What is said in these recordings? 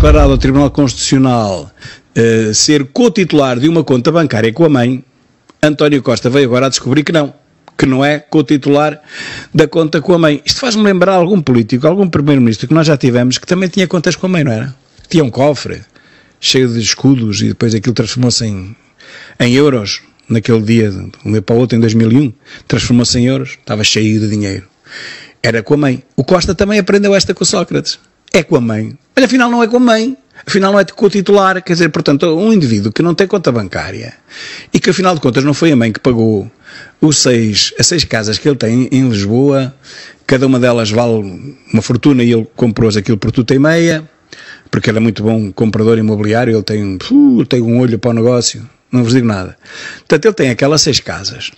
declarado ao Tribunal Constitucional uh, ser co-titular de uma conta bancária com a mãe, António Costa veio agora a descobrir que não, que não é co-titular da conta com a mãe. Isto faz-me lembrar algum político, algum primeiro-ministro que nós já tivemos que também tinha contas com a mãe, não era? Tinha um cofre cheio de escudos e depois aquilo transformou-se em, em euros naquele dia, de um dia para o outro, em 2001, transformou-se em euros, estava cheio de dinheiro. Era com a mãe. O Costa também aprendeu esta com Sócrates. É com a mãe. Olha, afinal não é com mãe, afinal não é com o titular. Quer dizer, portanto, um indivíduo que não tem conta bancária e que afinal de contas não foi a mãe que pagou os seis, as seis casas que ele tem em Lisboa, cada uma delas vale uma fortuna e ele comprou as aquilo por tudo e meia, porque era é muito bom comprador imobiliário, ele tem, uh, tem um olho para o negócio, não vos digo nada. Portanto, ele tem aquelas seis casas,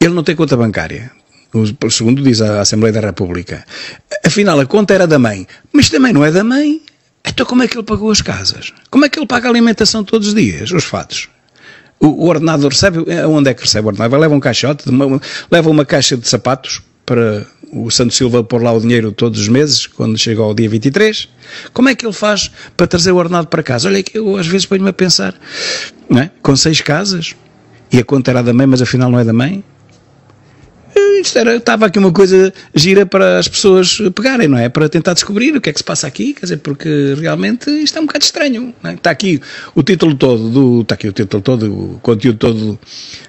ele não tem conta bancária, segundo diz a Assembleia da República. Afinal, a conta era da mãe, mas também não é da mãe. Então como é que ele pagou as casas? Como é que ele paga a alimentação todos os dias, os fatos? O, o ordenado recebe, eh, onde é que recebe o ordenado? Vai, leva um caixote, uma, leva uma caixa de sapatos para o Santo Silva pôr lá o dinheiro todos os meses, quando chega ao dia 23. Como é que ele faz para trazer o ordenado para casa? Olha, é que eu às vezes ponho-me a pensar, é? com seis casas, e a conta era da mãe, mas afinal não é da mãe, isto era, estava aqui uma coisa gira para as pessoas pegarem, não é? Para tentar descobrir o que é que se passa aqui, quer dizer, porque realmente isto é um bocado estranho. É? Está aqui o título todo do. Está aqui o título todo, o conteúdo todo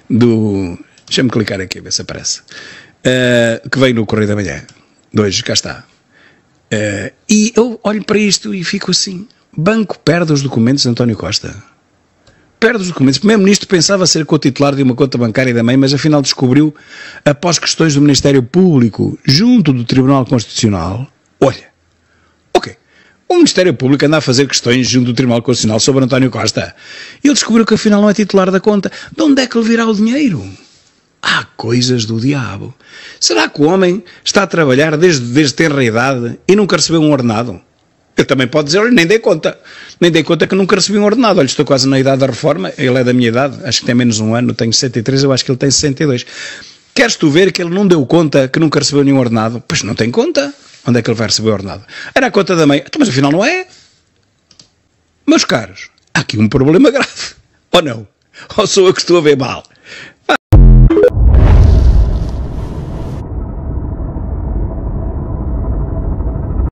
do. Deixa-me clicar aqui ver se aparece. Uh, que veio no Correio da Manhã. Dois, cá está. Uh, e eu olho para isto e fico assim: Banco perde os documentos de António Costa perde os documentos. O Primeiro-Ministro pensava ser co-titular de uma conta bancária da mãe, mas afinal descobriu, após questões do Ministério Público, junto do Tribunal Constitucional, olha, ok, o Ministério Público anda a fazer questões junto do Tribunal Constitucional sobre António Costa. E ele descobriu que afinal não é titular da conta. De onde é que lhe virá o dinheiro? Há coisas do diabo. Será que o homem está a trabalhar desde, desde ter idade e nunca recebeu um ordenado? Eu também posso dizer, olha, nem dei conta nem dei conta que nunca recebi um ordenado. Olha, estou quase na idade da reforma, ele é da minha idade, acho que tem menos um ano, tenho 63, eu acho que ele tem 62. Queres tu ver que ele não deu conta que nunca recebeu nenhum ordenado? Pois não tem conta. Onde é que ele vai receber o ordenado? Era a conta da mãe. Então, mas afinal não é. Meus caros, há aqui um problema grave. Ou não? Ou sou eu que estou a ver mal?